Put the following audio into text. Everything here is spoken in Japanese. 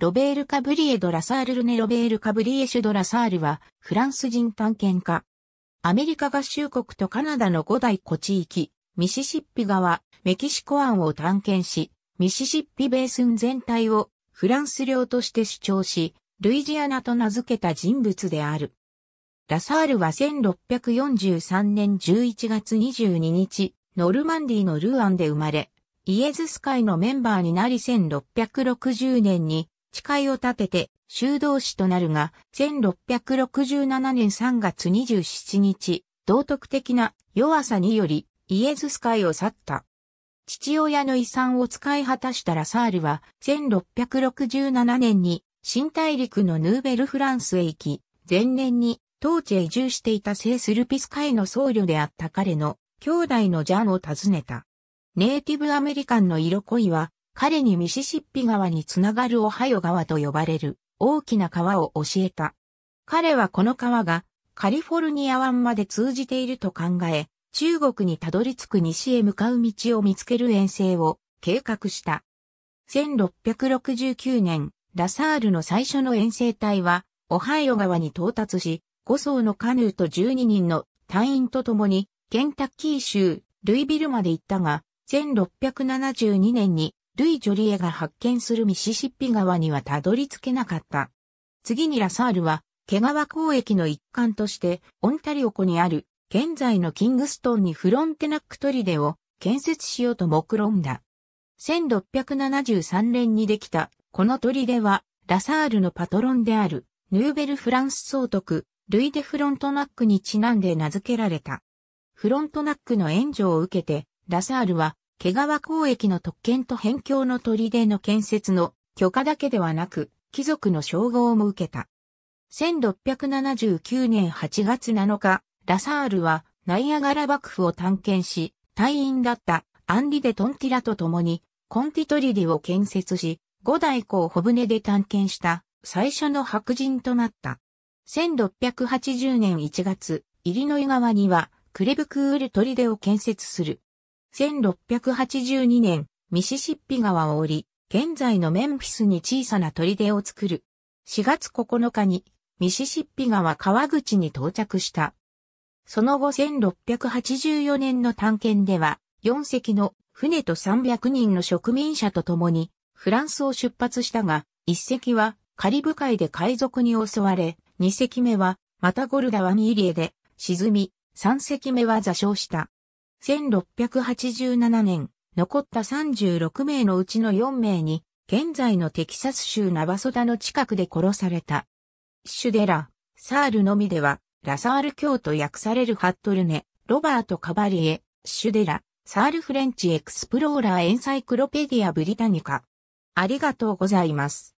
ロベール・カブリエ・ド・ラサール・ルネ・ロベール・カブリエ・シュ・ド・ラサールは、フランス人探検家。アメリカ合衆国とカナダの五大湖地域、ミシシッピ川、メキシコ湾を探検し、ミシシッピベースン全体をフランス領として主張し、ルイジアナと名付けた人物である。ラサールは1643年11月22日、ノルマンディのルーアンで生まれ、イエズス会のメンバーになり1660年に誓いを立てて修道士となるが、1667年3月27日、道徳的な弱さによりイエズス会を去った。父親の遺産を使い果たしたラサールは、1667年に新大陸のヌーベルフランスへ行き、前年に当地へ移住していた聖スルピス会の僧侶であった彼の兄弟のジャンを訪ねた。ネイティブアメリカンの色恋は彼にミシシッピ川につながるオハヨ川と呼ばれる大きな川を教えた。彼はこの川がカリフォルニア湾まで通じていると考え、中国にたどり着く西へ向かう道を見つける遠征を計画した。1669年、ラサールの最初の遠征隊は、オハイオ川に到達し、5艘のカヌーと12人の隊員と共に、ケンタッキー州、ルイビルまで行ったが、1672年にルイ・ジョリエが発見するミシシッピ川にはたどり着けなかった。次にラサールは、毛皮交易の一環として、オンタリオ湖にある、現在のキングストンにフロンテナック砦を建設しようと目論んだ。1673年にできた、この砦は、ラサールのパトロンである、ヌーベル・フランス総督、ルイ・デ・フロントナックにちなんで名付けられた。フロントナックの援助を受けて、ラサールは毛川交易の特権と辺境の砦の建設の許可だけではなく、貴族の称号も受けた。1679年8月7日、ラサールはナイアガラ幕府を探検し、隊員だったアンリデ・トンティラと共にコンティトリディを建設し、五代港小舟で探検した最初の白人となった。1680年1月、イリノイ川にはクレブクール砦を建設する。1682年、ミシシッピ川を降り、現在のメンフィスに小さな砦を作る。4月9日に、ミシシッピ川川口に到着した。その後1684年の探検では、4隻の船と300人の植民者と共に、フランスを出発したが、1隻はカリブ海で海賊に襲われ、2隻目はまたゴルダワミーリエで沈み、3隻目は座礁した。1687年、残った36名のうちの4名に、現在のテキサス州ナバソダの近くで殺された。シュデラ、サールのみでは、ラサール教と訳されるハットルネ、ロバート・カバリエ、シュデラ、サール・フレンチ・エクスプローラー・エンサイクロペディア・ブリタニカ。ありがとうございます。